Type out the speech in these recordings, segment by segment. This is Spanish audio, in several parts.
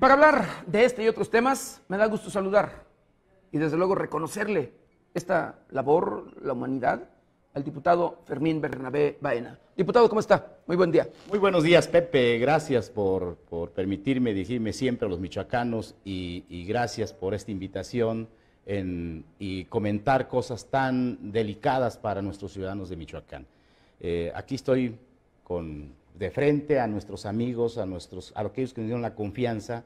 Para hablar de este y otros temas, me da gusto saludar y desde luego reconocerle esta labor, la humanidad, al diputado Fermín Bernabé Baena. Diputado, ¿cómo está? Muy buen día. Muy buenos días, Pepe. Gracias por, permitirme dirigirme siempre a los michoacanos y, gracias por esta invitación y comentar cosas tan delicadas para nuestros ciudadanos de Michoacán. Eh, aquí estoy con de frente a nuestros amigos, a, nuestros, a aquellos que nos dieron la confianza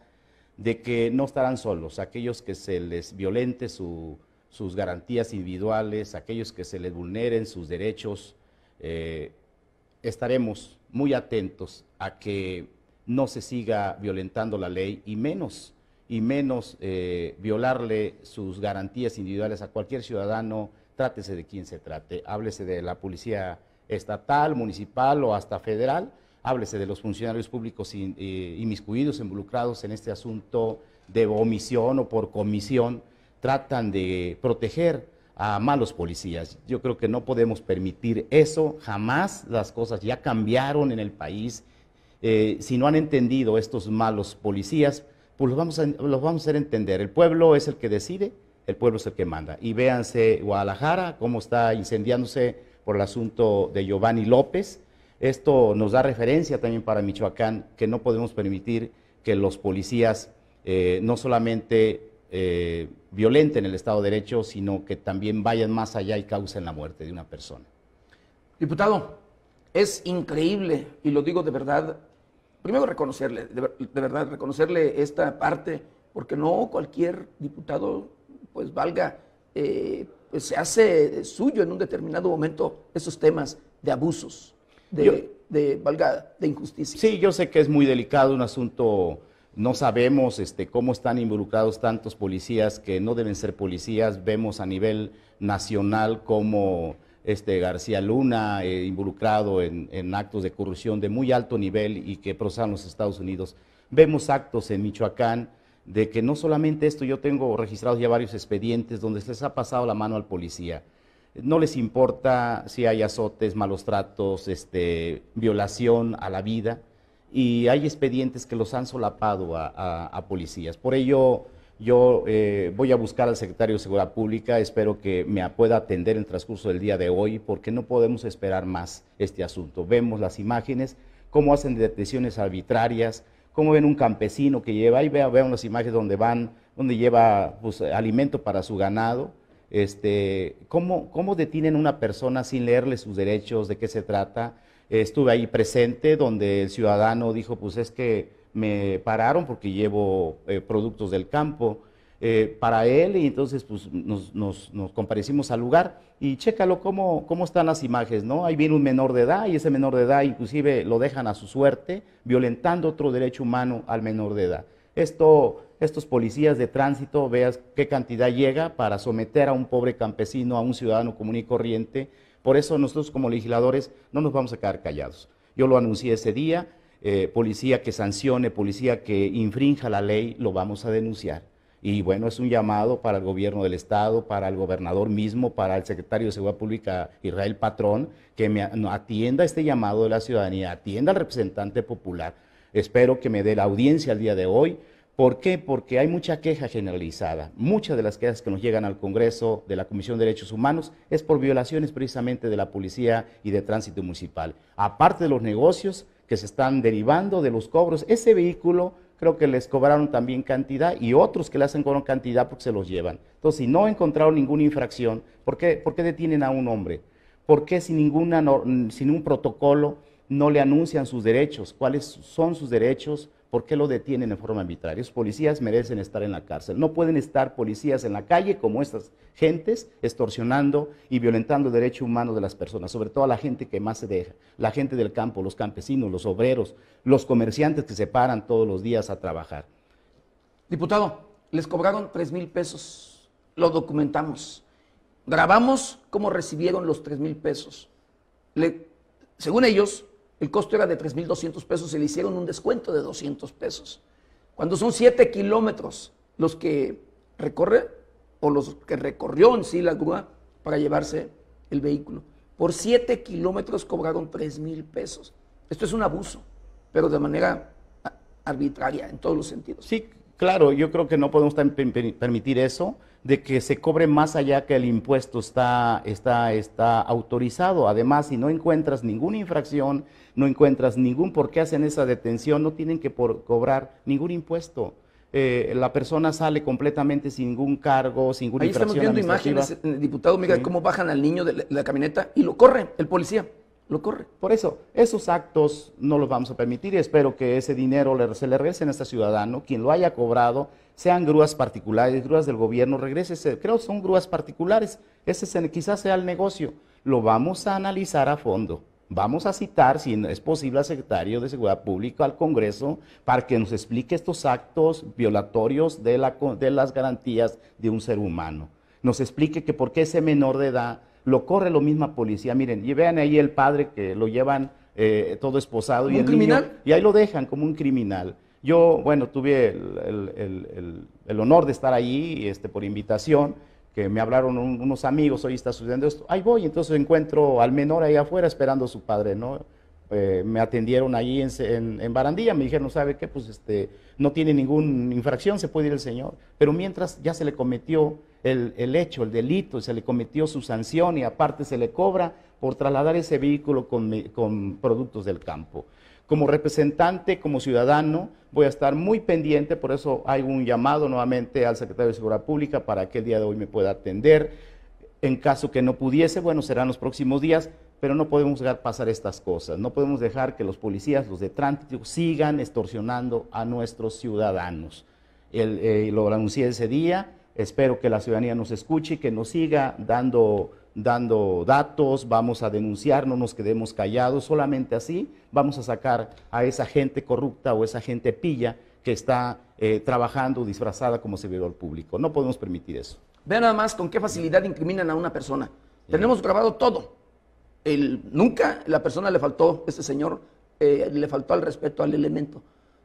de que no estarán solos, aquellos que se les violente sus garantías individuales, aquellos que se les vulneren sus derechos. Eh, estaremos muy atentos a que no se siga violentando la ley y menos y menos eh, violarle sus garantías individuales a cualquier ciudadano, trátese de quien se trate, háblese de la policía estatal, municipal o hasta federal, Háblese de los funcionarios públicos eh, inmiscuidos, involucrados en este asunto de omisión o por comisión, tratan de proteger a malos policías. Yo creo que no podemos permitir eso, jamás las cosas ya cambiaron en el país. Eh, si no han entendido estos malos policías, pues vamos, a, los vamos a hacer entender. El pueblo es el que decide, el pueblo es el que manda. Y véanse Guadalajara, cómo está incendiándose por el asunto de Giovanni López, esto nos da referencia también para Michoacán, que no podemos permitir que los policías eh, no solamente eh, violenten el Estado de Derecho, sino que también vayan más allá y causen la muerte de una persona. Diputado, es increíble, y lo digo de verdad, primero reconocerle, de, verdad, reconocerle esta parte, porque no cualquier diputado, pues valga, eh, pues se hace suyo en un determinado momento esos temas de abusos, de, valga, de injusticia. Sí, yo sé que es muy delicado un asunto no sabemos este, cómo están involucrados tantos policías que no deben ser policías. Vemos a nivel nacional como este, García Luna eh, involucrado en, en, actos de corrupción de muy alto nivel y que procesan los Estados Unidos. Vemos actos en Michoacán de que no solamente esto, yo tengo registrados ya varios expedientes donde se les ha pasado la mano al policía no les importa si hay azotes, malos tratos, este, violación a la vida, y hay expedientes que los han solapado a, policías. Por ello, yo eh, voy a buscar al secretario de Seguridad Pública, espero que me pueda atender en el transcurso del día de hoy, porque no podemos esperar más este asunto. Vemos las imágenes, cómo hacen detenciones arbitrarias, cómo ven un campesino que lleva, ahí vean, las imágenes donde van, donde lleva pues, alimento para su ganado, este, ¿cómo, ¿Cómo detienen a una persona sin leerle sus derechos? ¿De qué se trata? Estuve ahí presente donde el ciudadano dijo, pues es que me pararon porque llevo eh, productos del campo. Eh, para él y entonces pues, nos, comparecimos al lugar y chécalo cómo, cómo están las imágenes, ¿no? Ahí viene un menor de edad y ese menor de edad inclusive lo dejan a su suerte, violentando otro derecho humano al menor de edad. Esto estos policías de tránsito, veas qué cantidad llega para someter a un pobre campesino, a un ciudadano común y corriente. Por eso nosotros como legisladores no nos vamos a quedar callados. Yo lo anuncié ese día, eh, policía que sancione, policía que infrinja la ley, lo vamos a denunciar. Y bueno, es un llamado para el gobierno del Estado, para el gobernador mismo, para el secretario de Seguridad Pública Israel Patrón, que me atienda este llamado de la ciudadanía, atienda al representante popular. Espero que me dé la audiencia el día de hoy. ¿Por qué? Porque hay mucha queja generalizada. Muchas de las quejas que nos llegan al Congreso de la Comisión de Derechos Humanos es por violaciones precisamente de la policía y de tránsito municipal. Aparte de los negocios que se están derivando de los cobros, ese vehículo creo que les cobraron también cantidad y otros que le hacen cobrar cantidad porque se los llevan. Entonces, si no encontraron ninguna infracción, ¿por qué, detienen a un hombre? ¿Por qué sin, ninguna, sin un protocolo no le anuncian sus derechos? ¿Cuáles son sus derechos? ¿Por qué lo detienen en forma arbitraria? Los policías merecen estar en la cárcel. No pueden estar policías en la calle como estas gentes extorsionando y violentando el derecho humano de las personas, sobre todo a la gente que más se deja, la gente del campo, los campesinos, los obreros, los comerciantes que se paran todos los días a trabajar. Diputado, les cobraron tres mil pesos, lo documentamos, grabamos cómo recibieron los tres mil pesos. según ellos, el costo era de 3.200 pesos y le hicieron un descuento de 200 pesos. Cuando son 7 kilómetros los que recorre o los que recorrió en sí la grúa para llevarse el vehículo. Por 7 kilómetros cobraron 3 mil pesos. Esto es un abuso, pero de manera arbitraria en todos los sentidos. Sí, Claro, yo creo que no podemos permitir eso, de que se cobre más allá que el impuesto está, está, está autorizado. Además, si no encuentras ninguna infracción, no encuentras ningún por qué hacen esa detención, no tienen que por cobrar ningún impuesto. Eh, la persona sale completamente sin ningún cargo, sin ninguna Ahí estamos viendo imágenes, eh, diputado, mira cómo bajan al niño de la camioneta y lo corre el policía. Por eso, esos actos no los vamos a permitir y espero que ese dinero se le regrese a este ciudadano, quien lo haya cobrado, sean grúas particulares, grúas del gobierno, regrese, creo son grúas particulares, ese quizás sea el negocio. Lo vamos a analizar a fondo. Vamos a citar, si es posible, al secretario de Seguridad Pública, al Congreso, para que nos explique estos actos violatorios de, de las garantías de un ser humano. Nos explique que por qué ese menor de edad lo corre lo misma policía. Miren, y vean ahí el padre que lo llevan eh, todo esposado. y criminal? y ahí lo dejan como un criminal. Yo, bueno, tuve el, honor de estar allí este, por invitación, que me hablaron unos amigos, hoy está sucediendo esto. Ahí voy, entonces encuentro al menor ahí afuera esperando a su padre, ¿no? Eh, me atendieron allí en, en, Barandilla, me dijeron, ¿sabe qué? Pues este, no tiene ninguna infracción, se puede ir el señor. Pero mientras ya se le cometió el, hecho, el delito, se le cometió su sanción y aparte se le cobra por trasladar ese vehículo con, productos del campo. Como representante, como ciudadano, voy a estar muy pendiente, por eso hay un llamado nuevamente al secretario de Seguridad Pública para que el día de hoy me pueda atender. En caso que no pudiese, bueno, serán los próximos días, pero no podemos dejar pasar estas cosas. No podemos dejar que los policías, los de tránsito, sigan extorsionando a nuestros ciudadanos. El, eh, lo anuncié ese día, Espero que la ciudadanía nos escuche y que nos siga dando, dando datos, vamos a denunciar, no nos quedemos callados, solamente así vamos a sacar a esa gente corrupta o esa gente pilla que está eh, trabajando disfrazada como servidor público. No podemos permitir eso. Vean nada más con qué facilidad incriminan a una persona. Tenemos grabado todo. nunca la persona le faltó, este señor eh, le faltó al respeto al elemento.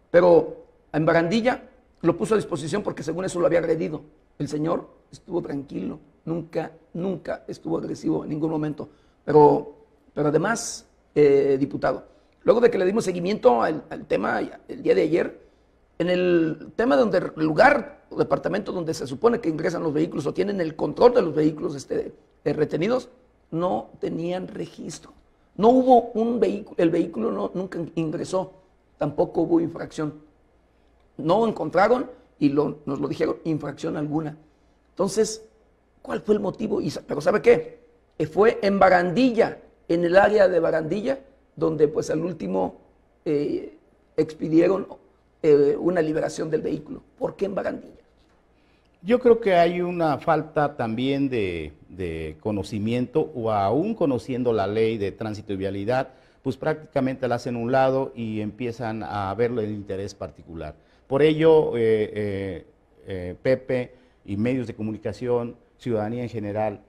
Pero en Barandilla lo puso a disposición porque según eso lo había agredido. El Señor estuvo tranquilo, nunca, nunca estuvo agresivo en ningún momento. Pero, pero además, eh, diputado, luego de que le dimos seguimiento al, tema el día de ayer, en el tema donde el lugar o departamento donde se supone que ingresan los vehículos o tienen el control de los vehículos este, eh, retenidos, no tenían registro. No hubo un vehículo, el vehículo no, nunca ingresó, tampoco hubo infracción. No encontraron y nos lo dijeron, infracción alguna. Entonces, ¿cuál fue el motivo? Y, pero ¿sabe qué? Eh, fue en Barandilla, en el área de Barandilla, donde pues al último eh, expidieron eh, una liberación del vehículo. ¿Por qué en Barandilla? Yo creo que hay una falta también de, conocimiento o aún conociendo la ley de tránsito y vialidad, pues prácticamente la hacen un lado y empiezan a verle el interés particular. Por ello, eh, eh, eh, Pepe y medios de comunicación, ciudadanía en general,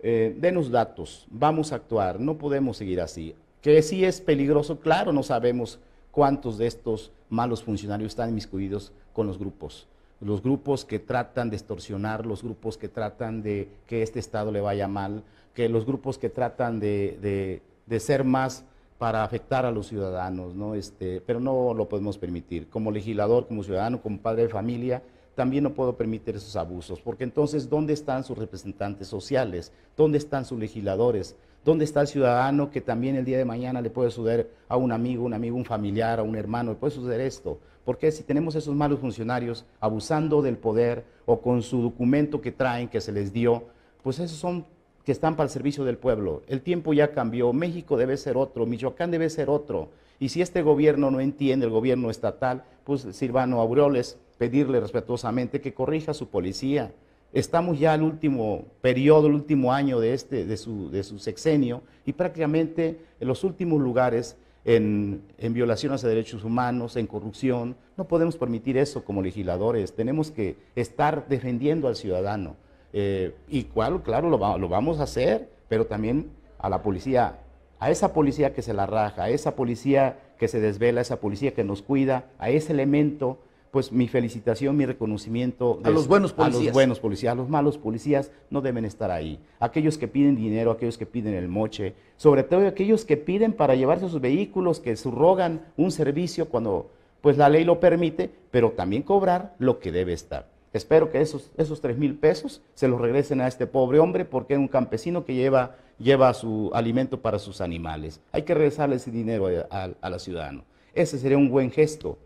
denos datos, vamos a actuar, no podemos seguir así. Que sí es peligroso, claro, no sabemos cuántos de estos malos funcionarios están inmiscuidos con los grupos. Los grupos que tratan de extorsionar, los grupos que tratan de que este Estado le vaya mal, que los grupos que tratan de ser más para afectar a los ciudadanos, ¿no? Este, pero no lo podemos permitir. Como legislador, como ciudadano, como padre de familia, también no puedo permitir esos abusos, porque entonces, ¿dónde están sus representantes sociales? ¿Dónde están sus legisladores? ¿Dónde está el ciudadano que también el día de mañana le puede suceder a un amigo, un amigo, un familiar, a un hermano, le puede suceder esto? Porque si tenemos esos malos funcionarios abusando del poder o con su documento que traen, que se les dio, pues esos son que están para el servicio del pueblo. El tiempo ya cambió, México debe ser otro, Michoacán debe ser otro. Y si este gobierno no entiende, el gobierno estatal, pues sirvano Aureoles, pedirle respetuosamente que corrija su policía. Estamos ya el último periodo, el último año este, de, su, sexenio y prácticamente en los últimos lugares en, en, violaciones de derechos humanos, en corrupción. No podemos permitir eso como legisladores. Tenemos que estar defendiendo al ciudadano y eh, cual, claro, lo, vamos a hacer, pero también a la policía, a esa policía que se la raja, a esa policía que se desvela, a esa policía que nos cuida, a ese elemento pues mi felicitación, mi reconocimiento. a los buenos policías. A los buenos policías, a los malos policías no deben estar ahí. Aquellos que piden dinero, aquellos que piden el moche, sobre todo aquellos que piden para llevarse sus vehículos, que subrogan un servicio cuando pues la ley lo permite, pero también cobrar lo que debe estar. Espero que esos, esos 3 mil pesos se los regresen a este pobre hombre porque es un campesino que lleva, lleva su alimento para sus animales. Hay que regresarle ese dinero a, la ciudadano. Ese sería un buen gesto.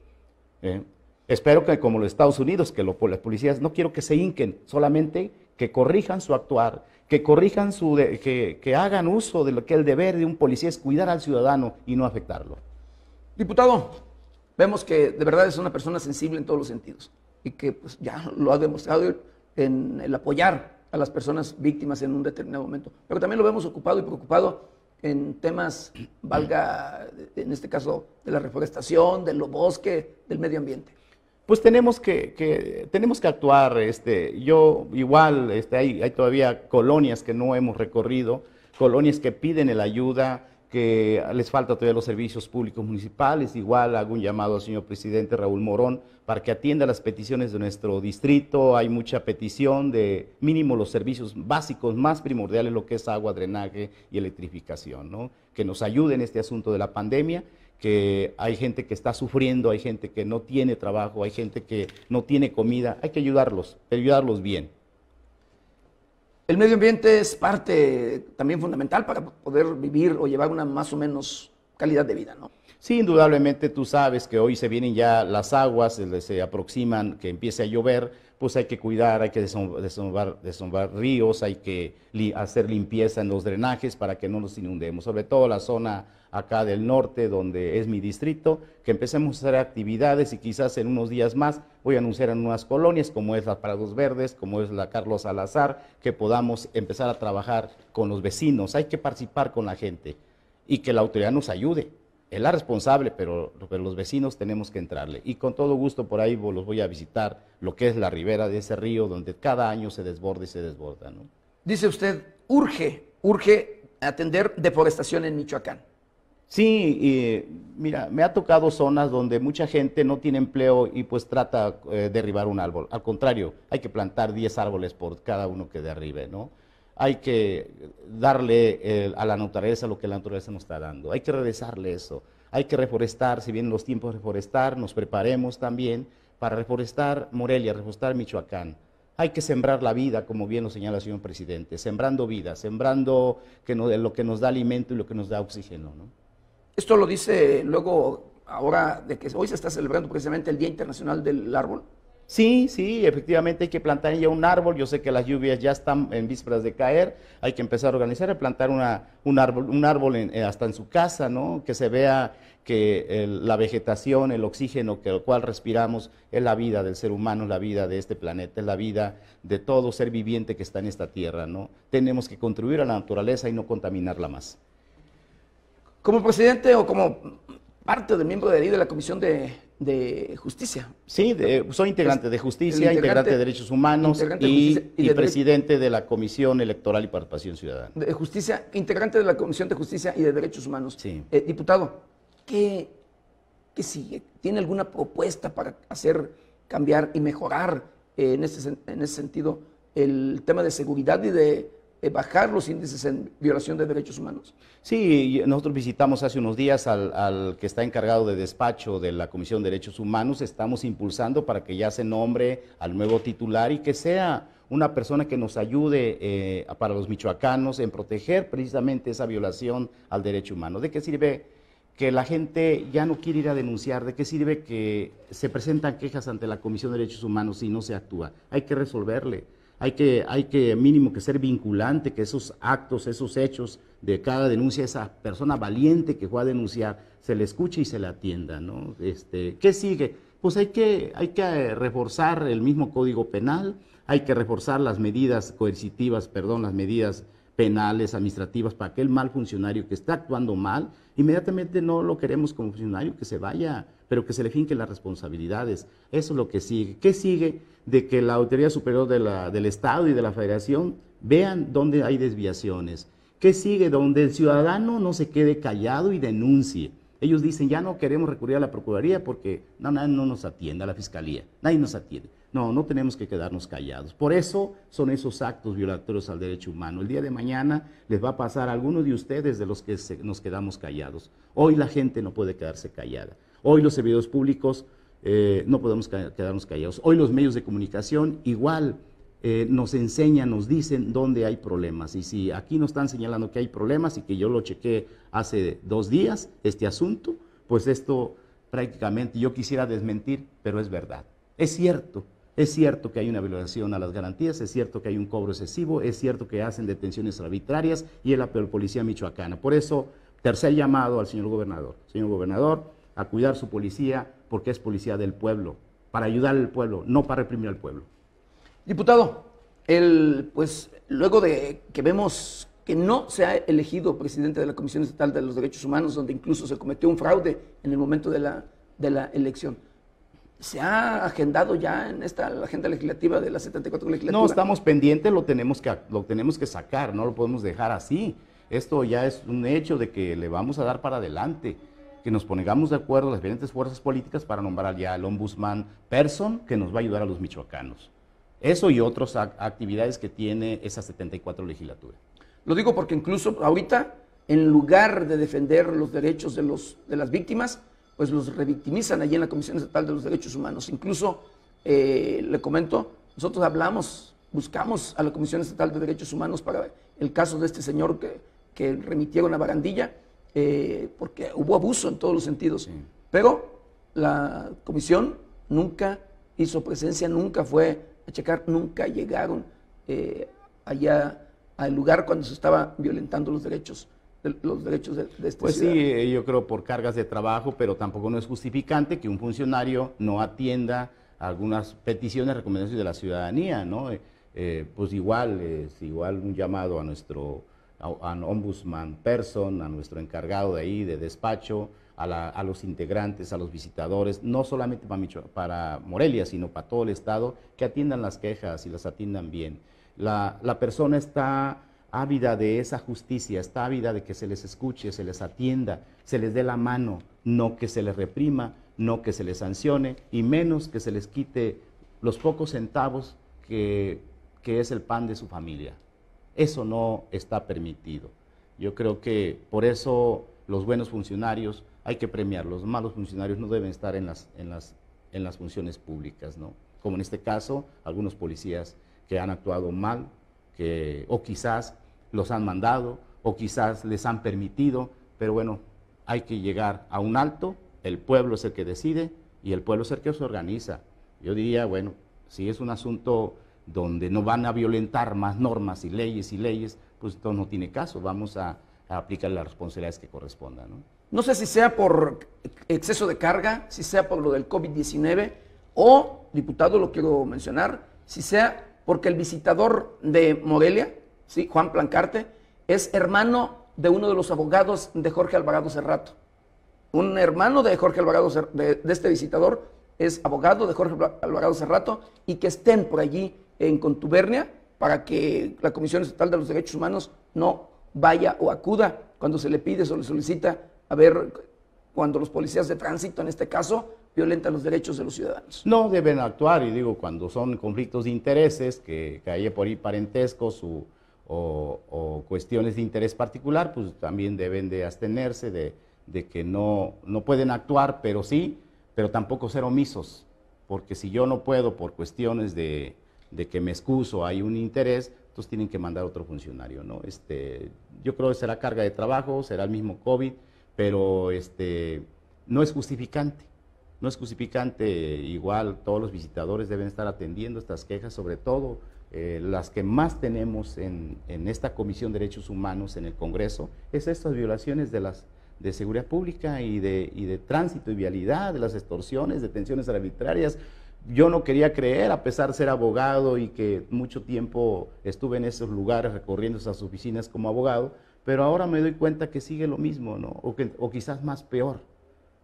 ¿eh? Espero que como los Estados Unidos, que las policías, no quiero que se hinquen, solamente que corrijan su actuar, que corrijan su, que, que, hagan uso de lo que el deber de un policía es cuidar al ciudadano y no afectarlo. Diputado, vemos que de verdad es una persona sensible en todos los sentidos y que pues, ya lo ha demostrado en el apoyar a las personas víctimas en un determinado momento. Pero también lo vemos ocupado y preocupado en temas, valga, en este caso, de la reforestación, de los bosques, del medio ambiente. Pues tenemos que, tenemos que actuar. Este, yo igual, este, hay, hay todavía colonias que no hemos recorrido, colonias que piden la ayuda, que les falta todavía los servicios públicos municipales. Igual hago un llamado al señor presidente Raúl Morón para que atienda las peticiones de nuestro distrito. Hay mucha petición de mínimo los servicios básicos más primordiales, lo que es agua, drenaje y electrificación, ¿no? que nos ayude en este asunto de la pandemia que hay gente que está sufriendo, hay gente que no tiene trabajo, hay gente que no tiene comida, hay que ayudarlos, ayudarlos bien. El medio ambiente es parte también fundamental para poder vivir o llevar una más o menos calidad de vida, ¿no? Sí, indudablemente tú sabes que hoy se vienen ya las aguas, se aproximan, que empiece a llover, pues hay que cuidar, hay que desombar, ríos, hay que hacer limpieza en los drenajes para que no nos inundemos, sobre todo la zona acá del norte, donde es mi distrito, que empecemos a hacer actividades y quizás en unos días más voy a anunciar en unas colonias, como es la Prados Verdes, como es la Carlos Salazar, que podamos empezar a trabajar con los vecinos. Hay que participar con la gente y que la autoridad nos ayude. Es la responsable, pero, los vecinos tenemos que entrarle. Y con todo gusto por ahí los voy a visitar, lo que es la ribera de ese río, donde cada año se desborda y se desborda. ¿no? Dice usted, urge, urge atender deforestación en Michoacán. Sí, y mira, me ha tocado zonas donde mucha gente no tiene empleo y pues trata eh, de derribar un árbol. Al contrario, hay que plantar 10 árboles por cada uno que derribe, ¿no? Hay que darle eh, a la naturaleza lo que la naturaleza nos está dando. Hay que regresarle eso. Hay que reforestar, si bien los tiempos de reforestar, nos preparemos también para reforestar Morelia, reforestar Michoacán. Hay que sembrar la vida, como bien lo señala el señor presidente, sembrando vida, sembrando lo que nos da alimento y lo que nos da oxígeno, ¿no? Esto lo dice luego, ahora de que hoy se está celebrando precisamente el Día Internacional del Árbol. Sí, sí, efectivamente hay que plantar ya un árbol. Yo sé que las lluvias ya están en vísperas de caer. Hay que empezar a organizar, y plantar un árbol, eh, hasta en su casa, ¿no? Que se vea que la vegetación, el oxígeno que el cual respiramos es la vida del ser humano, la vida de este planeta, es la vida de todo ser viviente que está en esta tierra, ¿no? Tenemos que contribuir a la naturaleza y no contaminarla más. Como presidente o como parte del miembro de, la Comisión de, Justicia. Sí, soy integrante de Justicia, integrante, de Derechos Humanos y, presidente de la Comisión Electoral y Participación Ciudadana. De justicia, integrante de la Comisión de Justicia y de Derechos Humanos. Sí. Eh, diputado, ¿qué, ¿qué, sigue? ¿Tiene alguna propuesta para hacer cambiar y mejorar eh, en, ese, en ese sentido el tema de seguridad y de eh, bajar los índices en violación de derechos humanos. Sí, nosotros visitamos hace unos días al, que está encargado de despacho de la Comisión de Derechos Humanos. Estamos impulsando para que ya se nombre al nuevo titular y que sea una persona que nos ayude eh, para los michoacanos en proteger precisamente esa violación al derecho humano. ¿De qué sirve que la gente ya no quiere ir a denunciar? ¿De qué sirve que se presentan quejas ante la Comisión de Derechos Humanos si no se actúa? Hay que resolverle hay que, hay que mínimo que ser vinculante, que esos actos, esos hechos de cada denuncia, esa persona valiente que fue a denunciar, se le escuche y se le atienda, ¿no? Este, ¿Qué sigue? Pues hay que, hay que reforzar el mismo código penal, hay que reforzar las medidas coercitivas, perdón, las medidas penales, administrativas, para aquel mal funcionario que está actuando mal, inmediatamente no lo queremos como funcionario, que se vaya, pero que se le finquen las responsabilidades. Eso es lo que sigue. ¿Qué sigue de que la Autoridad Superior del Estado y de la Federación vean dónde hay desviaciones? ¿Qué sigue donde el ciudadano no se quede callado y denuncie? Ellos dicen, ya no queremos recurrir a la Procuraduría porque no nos atiende, a la Fiscalía, nadie nos atiende. No, no tenemos que quedarnos callados. Por eso son esos actos violatorios al derecho humano. El día de mañana les va a pasar a algunos de ustedes de los que nos quedamos callados. Hoy la gente no puede quedarse callada. Hoy los servidores públicos eh, no podemos quedarnos callados. Hoy los medios de comunicación igual eh, nos enseñan, nos dicen dónde hay problemas. Y si aquí nos están señalando que hay problemas y que yo lo chequé hace dos días, este asunto, pues esto prácticamente yo quisiera desmentir, pero es verdad. Es cierto, es cierto que hay una violación a las garantías, es cierto que hay un cobro excesivo, es cierto que hacen detenciones arbitrarias y es la policía michoacana. Por eso, tercer llamado al señor gobernador. Señor gobernador, a cuidar su policía porque es policía del pueblo, para ayudar al pueblo, no para reprimir al pueblo. Diputado, el, pues luego de que vemos que no se ha elegido presidente de la Comisión Estatal de los Derechos Humanos, donde incluso se cometió un fraude en el momento de la, de la elección se ha agendado ya en esta agenda legislativa de la 74 legislatura? No, estamos pendientes, lo tenemos que lo tenemos que sacar, no lo podemos dejar así. Esto ya es un hecho de que le vamos a dar para adelante, que nos pongamos de acuerdo las diferentes fuerzas políticas para nombrar ya al ombudsman person que nos va a ayudar a los michoacanos. Eso y otras actividades que tiene esa 74 legislatura. Lo digo porque incluso ahorita, en lugar de defender los derechos de, los, de las víctimas, pues los revictimizan allí en la Comisión Estatal de los Derechos Humanos. Incluso, eh, le comento, nosotros hablamos, buscamos a la Comisión Estatal de Derechos Humanos para el caso de este señor que, remitieron a Barandilla, eh, porque hubo abuso en todos los sentidos. Pero la comisión nunca hizo presencia, nunca fue a checar, nunca llegaron eh, allá al lugar cuando se estaba violentando los derechos los derechos de, Pues sí, eh, yo creo por cargas de trabajo, pero tampoco no es justificante que un funcionario no atienda algunas peticiones, recomendaciones de la ciudadanía, ¿no? Eh, eh, pues igual, es igual un llamado a nuestro a, ombudsman person, a nuestro encargado de ahí, de despacho, a, los integrantes, a los visitadores, no solamente para, Micho para Morelia, sino para todo el Estado, que atiendan las quejas y las atiendan bien. la persona está ávida de esa justicia, está ávida de que se les escuche, se les atienda, se les dé la mano, no que se les reprima, no que se les sancione y menos que se les quite los pocos centavos que, es el pan de su familia. Eso no está permitido. Yo creo que por eso los buenos funcionarios hay que premiarlos, los malos funcionarios no deben estar en las, en las, en las funciones públicas, ¿no? como en este caso algunos policías que han actuado mal que o quizás los han mandado o quizás les han permitido, pero bueno, hay que llegar a un alto, el pueblo es el que decide y el pueblo es el que se organiza. Yo diría, bueno, si es un asunto donde no van a violentar más normas y leyes y leyes, pues esto no tiene caso, vamos a, aplicar las responsabilidades que correspondan. ¿no? no sé si sea por exceso de carga, si sea por lo del COVID-19 o, diputado, lo quiero mencionar, si sea porque el visitador de Morelia, ¿sí? Juan Plancarte, es hermano de uno de los abogados de Jorge Alvarado Cerrato. Un hermano de Jorge Alvarado, de, de este visitador, es abogado de Jorge Alvarado Cerrato y que estén por allí en contubernia para que la Comisión Estatal de los Derechos Humanos no vaya o acuda cuando se le pide o le solicita a ver cuando los policías de tránsito en este caso violenta los derechos de los ciudadanos. No, deben actuar, y digo, cuando son conflictos de intereses, que, cae por ahí parentescos o, cuestiones de interés particular, pues también deben de abstenerse de, que no, no pueden actuar, pero sí, pero tampoco ser omisos, porque si yo no puedo por cuestiones de, que me excuso, hay un interés, entonces tienen que mandar otro funcionario, ¿no? Este, yo creo que será carga de trabajo, será el mismo COVID, pero este, no es justificante. No es crucificante, igual todos los visitadores deben estar atendiendo estas quejas, sobre todo eh, las que más tenemos en, esta Comisión de Derechos Humanos en el Congreso, es estas violaciones de las de seguridad pública y de, de tránsito y vialidad, de las extorsiones, detenciones arbitrarias. Yo no quería creer, a pesar de ser abogado y que mucho tiempo estuve en esos lugares recorriendo esas oficinas como abogado, pero ahora me doy cuenta que sigue lo mismo, ¿no? O, o quizás más peor.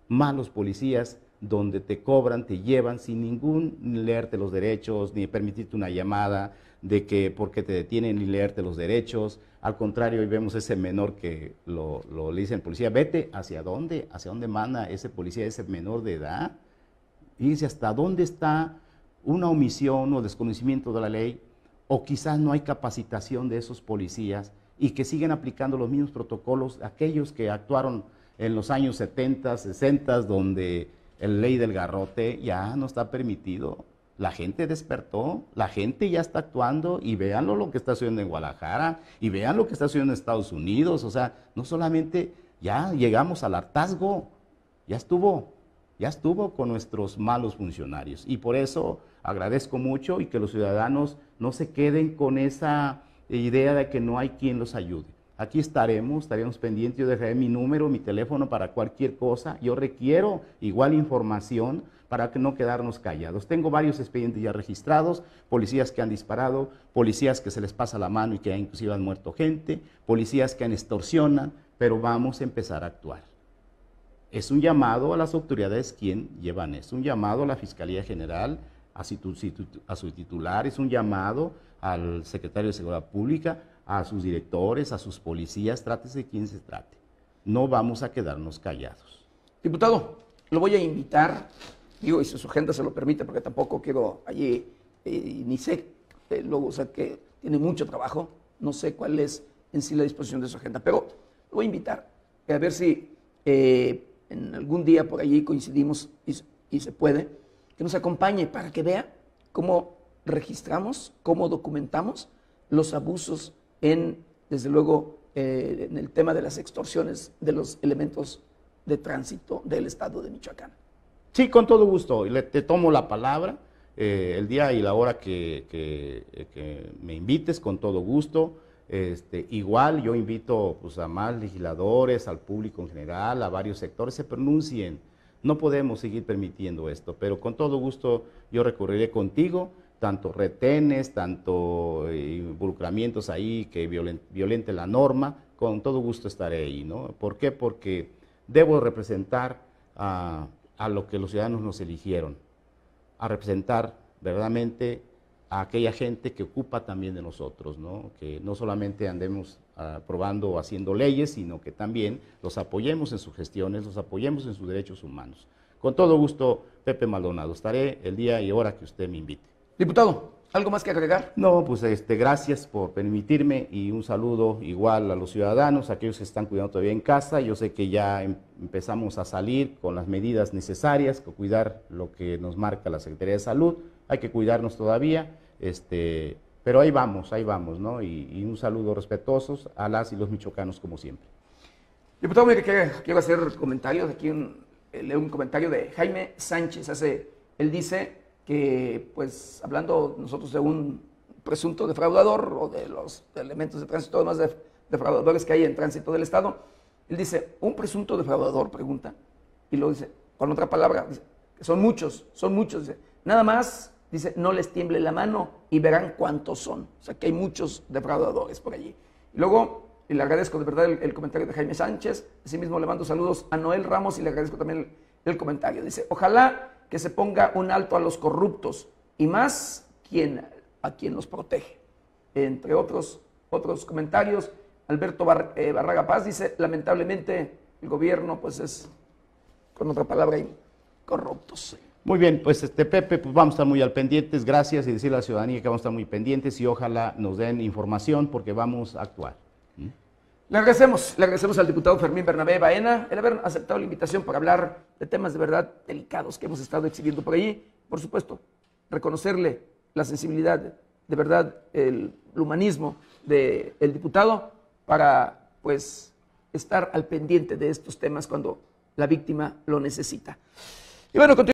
Malos policías donde te cobran, te llevan sin ningún leerte los derechos, ni permitirte una llamada de que porque te detienen ni leerte los derechos. Al contrario, hoy vemos ese menor que lo, lo le dicen policía, vete, ¿hacia dónde? ¿Hacia dónde manda ese policía, ese menor de edad? Y dice, ¿hasta dónde está una omisión o desconocimiento de la ley? O quizás no hay capacitación de esos policías y que siguen aplicando los mismos protocolos, aquellos que actuaron en los años 70, 60, donde el ley del garrote ya no está permitido. La gente despertó, la gente ya está actuando y vean lo que está sucediendo en Guadalajara y vean lo que está sucediendo en Estados Unidos. O sea, no solamente ya llegamos al hartazgo, ya estuvo, ya estuvo con nuestros malos funcionarios. Y por eso agradezco mucho y que los ciudadanos no se queden con esa idea de que no hay quien los ayude. Aquí estaremos, estaremos pendientes, yo dejaré mi número, mi teléfono para cualquier cosa. Yo requiero igual información para que no quedarnos callados. Tengo varios expedientes ya registrados, policías que han disparado, policías que se les pasa la mano y que inclusive han muerto gente, policías que han extorsionan, pero vamos a empezar a actuar. Es un llamado a las autoridades quien llevan, es un llamado a la Fiscalía General, a a su titular, es un llamado al secretario de Seguridad Pública, a sus directores, a sus policías, trátese de quien se trate. No vamos a quedarnos callados. Diputado, lo voy a invitar, digo, y si su agenda se lo permite, porque tampoco quiero allí, eh, ni sé, eh, luego, o sea, que tiene mucho trabajo, no sé cuál es en sí la disposición de su agenda, pero lo voy a invitar, a ver si eh, en algún día por allí coincidimos y se puede, que nos acompañe para que vea cómo registramos, cómo documentamos los abusos en, desde luego, eh, en el tema de las extorsiones de los elementos de tránsito del Estado de Michoacán. Sí, con todo gusto. te tomo la palabra. Eh, el día y la hora que, me invites, con todo gusto. Este, igual yo invito pues, a más legisladores, al público en general, a varios sectores, se pronuncien. No podemos seguir permitiendo esto, pero con todo gusto yo recurriré contigo tanto retenes, tanto eh, involucramientos ahí que violenten violente la norma, con todo gusto estaré ahí, ¿no? ¿Por qué? Porque debo representar a, lo que los ciudadanos nos eligieron, a representar verdaderamente a aquella gente que ocupa también de nosotros, ¿no? que no solamente andemos ah, aprobando o haciendo leyes, sino que también los apoyemos en sus gestiones, los apoyemos en sus derechos humanos. Con todo gusto, Pepe Maldonado, estaré el día y hora que usted me invite. Diputado, ¿algo más que agregar? No, pues este, gracias por permitirme y un saludo igual a los ciudadanos, a aquellos que están cuidando todavía en casa. Yo sé que ya em, empezamos a salir con las medidas necesarias, con cuidar lo que nos marca la Secretaría de Salud, hay que cuidarnos todavía, este, pero ahí vamos, ahí vamos, ¿no? Y, un saludo respetuoso a las y los michoacanos como siempre. Diputado, mire quiero hacer comentarios. Aquí eh, leo un comentario de Jaime Sánchez. Hace, él dice que, pues, hablando nosotros de un presunto defraudador o de los elementos de tránsito más defraudadores que hay en tránsito del Estado, él dice, un presunto defraudador, pregunta, y lo dice, con otra palabra, son muchos, son muchos, nada más, dice, no les tiemble la mano y verán cuántos son. O sea, que hay muchos defraudadores por allí. Y luego, le agradezco de verdad el, comentario de Jaime Sánchez, asimismo le mando saludos a Noel Ramos y le agradezco también el comentario. Dice, ojalá que se ponga un alto a los corruptos y más a quien los protege. Entre otros, otros comentarios, Alberto eh, Barraga Paz dice, lamentablemente el gobierno pues es, con otra palabra, corruptos. Muy bien, pues este Pepe, pues vamos a estar muy al pendientes, gracias y decirle a la ciudadanía que vamos a estar muy pendientes y ojalá nos den información porque vamos a actuar. ¿Mm? Le agradecemos, le agradecemos al diputado Fermín Bernabé Baena el haber aceptado la invitación para hablar de temas de verdad delicados que hemos estado exhibiendo por allí. Por supuesto, reconocerle la sensibilidad, de verdad, el, humanismo del diputado para, pues, estar al pendiente de estos temas cuando la víctima lo necesita. Y bueno,